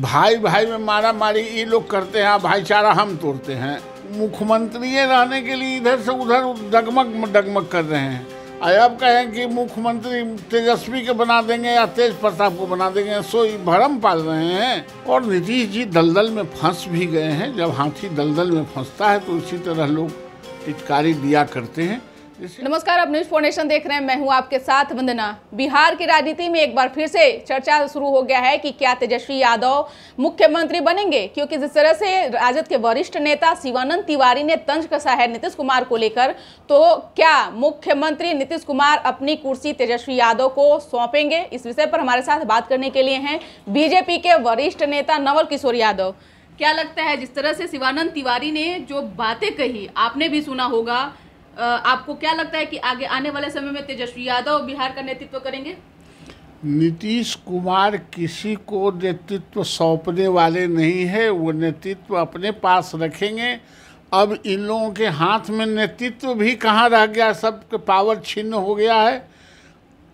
भाई भाई में मारा मारी ये लोग करते हैं भाईचारा हम तोड़ते हैं मुख्यमंत्री रहने के लिए इधर से उधर डगमग डगमग कर रहे हैं अब कहें कि मुख्यमंत्री तेजस्वी के बना देंगे या तेज प्रताप को बना देंगे सो भरम पाल रहे हैं और नीतीश जी दलदल में फंस भी गए हैं जब हाथी दलदल में फंसता है तो इसी तरह लोग टिटकारी दिया करते हैं नमस्कार आप न्यूज फोर्नेशन देख रहे हैं मैं हूं आपके साथ वंदना बिहार की राजनीति में एक बार फिर से चर्चा शुरू हो गया है कि क्या तेजस्वी यादव मुख्यमंत्री बनेंगे क्योंकि जिस तरह से राजद के वरिष्ठ नेता शिवानंद तिवारी ने तंज कसा है नीतीश कुमार को लेकर तो क्या मुख्यमंत्री नीतीश कुमार अपनी कुर्सी तेजस्वी यादव को सौंपेंगे इस विषय पर हमारे साथ बात करने के लिए है बीजेपी के वरिष्ठ नेता नवल किशोर यादव क्या लगता है जिस तरह से शिवानंद तिवारी ने जो बातें कही आपने भी सुना होगा आपको क्या लगता है कि आगे आने वाले समय में तेजस्वी यादव बिहार का नेतृत्व करेंगे नीतीश कुमार किसी को नेतृत्व सौंपने वाले नहीं है वो नेतृत्व अपने पास रखेंगे अब इन लोगों के हाथ में नेतृत्व भी कहाँ रह गया सबके पावर छिन्न हो गया है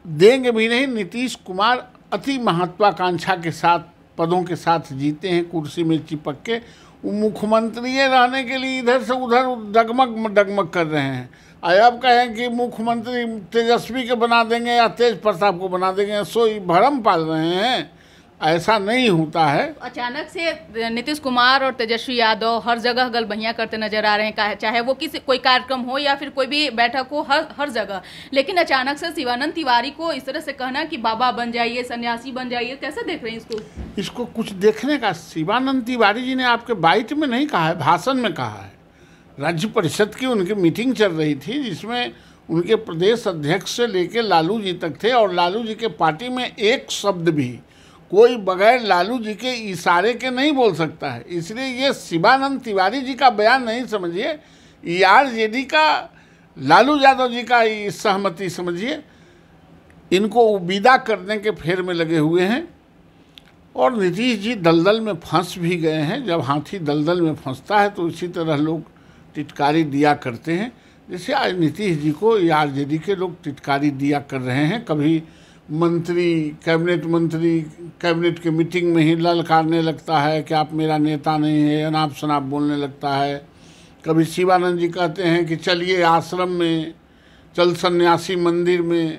देंगे भी नहीं नीतीश कुमार अति महत्वाकांक्षा के साथ पदों के साथ जीते हैं कुर्सी में चिपक के वो मुख्यमंत्री रहने के लिए इधर से उधर डगमग डगमग कर रहे हैं अब कहें कि मुख्यमंत्री तेजस्वी के बना देंगे या तेज प्रताप को बना देंगे सो भरम पाल रहे हैं ऐसा नहीं होता है अचानक से नीतीश कुमार और तेजस्वी यादव हर जगह गलबहिया करते नजर आ रहे हैं चाहे वो किसी कोई कार्यक्रम हो या फिर कोई भी बैठक हो हर हर जगह लेकिन अचानक से शिवानंद तिवारी को इस तरह से कहना कि बाबा बन जाइए सन्यासी बन जाइए कैसे देख रहे हैं इसको इसको कुछ देखने का शिवानंद तिवारी जी ने आपके बाइट में नहीं कहा है भाषण में कहा है राज्य परिषद की उनकी मीटिंग चल रही थी जिसमें उनके प्रदेश अध्यक्ष से लेकर लालू जी तक थे और लालू जी के पार्टी में एक शब्द भी कोई बगैर लालू जी के इशारे के नहीं बोल सकता है इसलिए ये शिवानंद तिवारी जी का बयान नहीं समझिए ई का लालू यादव जी का सहमति समझिए इनको विदा करने के फेर में लगे हुए हैं और नीतीश जी दलदल में फंस भी गए हैं जब हाथी दलदल में फंसता है तो इसी तरह लोग टिटकारी दिया करते हैं जैसे आज नीतीश जी को या आर के लोग टिटकारी दिया कर रहे हैं कभी मंत्री कैबिनेट मंत्री कैबिनेट के मीटिंग में ही ललकारने लगता है कि आप मेरा नेता नहीं है अनाप शनाप बोलने लगता है कभी शिवानंद जी कहते हैं कि चलिए आश्रम में चल सन्यासी मंदिर में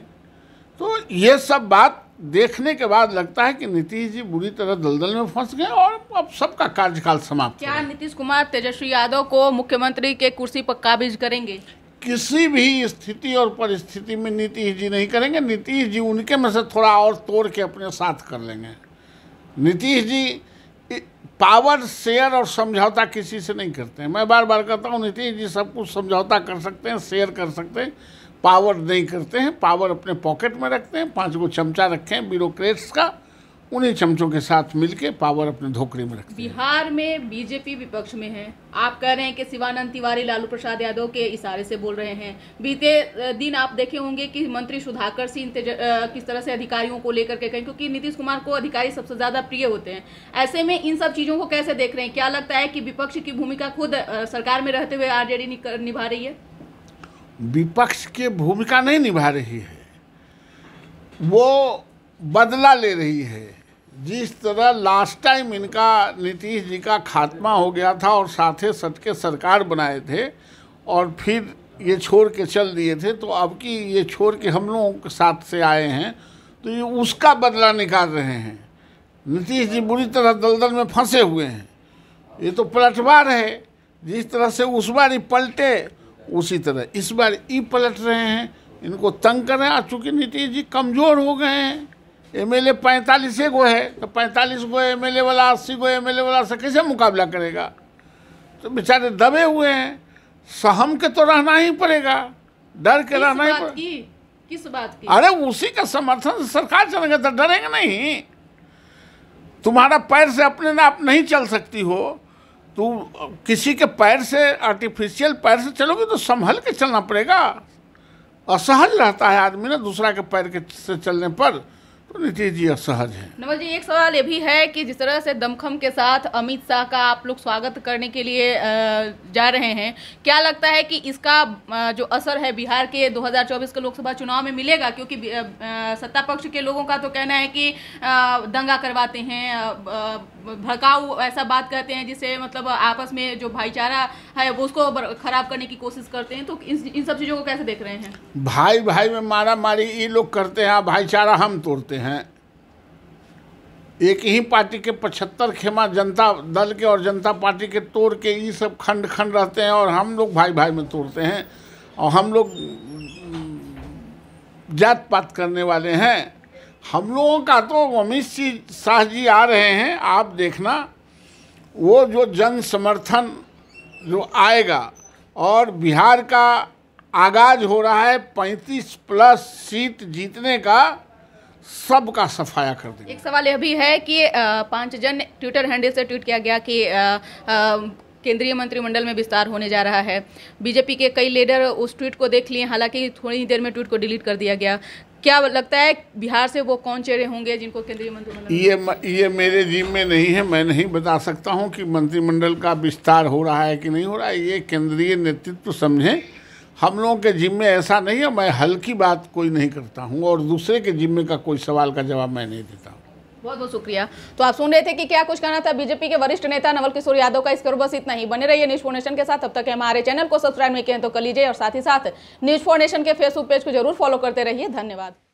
तो ये सब बात देखने के बाद लगता है कि नीतीश जी बुरी तरह दलदल में फंस गए और अब सबका कार्यकाल समाप्त क्या नीतीश कुमार तेजस्वी यादव को मुख्यमंत्री के कुर्सी पर काबिज करेंगे किसी भी स्थिति और परिस्थिति में नीतीश जी नहीं करेंगे नीतीश जी उनके में से थोड़ा और तोड़ के अपने साथ कर लेंगे नीतीश जी पावर शेयर और समझौता किसी से नहीं करते हैं मैं बार बार कहता हूँ नीतीश जी सब कुछ समझौता कर सकते हैं शेयर कर सकते हैं पावर नहीं करते हैं पावर अपने पॉकेट में रखते हैं पाँच गो चमचा रखें ब्यूरोक्रेट्स का उन्हीं चमचों के साथ मिलके पावर अपने धोखड़े में रखते बिहार में बीजेपी विपक्ष में है आप कह रहे हैं कि शिवानंद तिवारी लालू प्रसाद यादव के इशारे से बोल रहे हैं बीते दिन आप देखे होंगे कि मंत्री सुधाकर सिंह किस तरह से अधिकारियों को लेकर के कहें क्योंकि नीतीश कुमार को अधिकारी सबसे ज्यादा प्रिय होते हैं ऐसे में इन सब चीजों को कैसे देख रहे हैं क्या लगता है कि विपक्ष की भूमिका खुद सरकार में रहते हुए आरजेडी निभा रही है विपक्ष की भूमिका नहीं निभा रही है वो बदला ले रही है जिस तरह लास्ट टाइम इनका नीतीश जी का खात्मा हो गया था और साथे सट के सरकार बनाए थे और फिर ये छोड़ के चल दिए थे तो अब की ये छोड़ के हम लोगों के साथ से आए हैं तो ये उसका बदला निकाल रहे हैं नीतीश जी बुरी तरह दलदल में फंसे हुए हैं ये तो पलटवार है जिस तरह से उस बार ही पलटे उसी तरह इस बार ये पलट रहे हैं इनको तंग करें आ चूँकि नीतीश जी कमज़ोर हो गए हैं एम एल ए पैंतालीस गो है तो पैंतालीस गो एम एल ए वाला अस्सी गो एम एल ए वाला से कैसे मुकाबला करेगा तो बेचारे दबे हुए हैं सहम के तो रहना ही पड़ेगा डर के रहना ही पड़ेगा किस बात की अरे उसी का समर्थन सरकार चलेंगे तो डरेंगे नहीं तुम्हारा पैर से अपने आप नहीं चल सकती हो तू किसी के पैर से आर्टिफिशियल पैर से चलोगे तो संभल के चलना पड़ेगा असहज रहता है आदमी ना दूसरा के पैर के से चलने पर तो जी असहज है नवल जी एक सवाल ये भी है कि जिस तरह से दमखम के साथ अमित शाह का आप लोग स्वागत करने के लिए जा रहे हैं क्या लगता है कि इसका जो असर है बिहार के 2024 के लोकसभा चुनाव में मिलेगा क्योंकि सत्ता पक्ष के लोगों का तो कहना है कि दंगा करवाते हैं भड़काऊ ऐसा बात कहते हैं जिससे मतलब आपस में जो भाईचारा है वो उसको खराब करने की कोशिश करते हैं तो इन इन सब चीज़ों को कैसे देख रहे हैं भाई भाई में मारा मारी ये लोग करते हैं भाईचारा हम तोड़ते हैं एक ही पार्टी के पचहत्तर खेमा जनता दल के और जनता पार्टी के तोड़ के ये सब खंड खंड रहते हैं और हम लोग भाई भाई में तोड़ते हैं और हम लोग जात पात करने वाले हैं हम लोगों का तो अमित सिंह शाह जी आ रहे हैं आप देखना वो जो जन समर्थन जो आएगा और बिहार का आगाज हो रहा है 35 प्लस सीट जीतने का सबका सफाया कर देंगे एक सवाल यह भी है कि पांच जन ट्विटर हैंडल से ट्वीट किया गया कि केंद्रीय मंत्रिमंडल में विस्तार होने जा रहा है बीजेपी के कई लीडर उस ट्वीट को देख लिए हालांकि थोड़ी देर में ट्वीट को डिलीट कर दिया गया क्या लगता है बिहार से वो कौन चेहरे होंगे जिनको केंद्रीय मंत्री ये ये मेरे जिम्मे नहीं है मैं नहीं बता सकता हूँ कि मंत्रिमंडल का विस्तार हो रहा है कि नहीं हो रहा है ये केंद्रीय नेतृत्व समझें हम लोगों के जिम्मे ऐसा नहीं है मैं हल्की बात कोई नहीं करता हूँ और दूसरे के जिम्मे का कोई सवाल का जवाब मैं नहीं देता हूँ बहुत बहुत शुक्रिया तो आप सुन रहे थे कि क्या कुछ कहना था बीजेपी के वरिष्ठ नेता नवल किशोर यादव का इस करो बस इतना ही बने रहिए न्यूज फोर्नेशन के साथ तब तक हमारे चैनल को सब्सक्राइब नहीं किए तो कर लीजिए और साथ ही साथ न्यूज फोर्नेशन के फेसबुक पेज को जरूर फॉलो करते रहिए धन्यवाद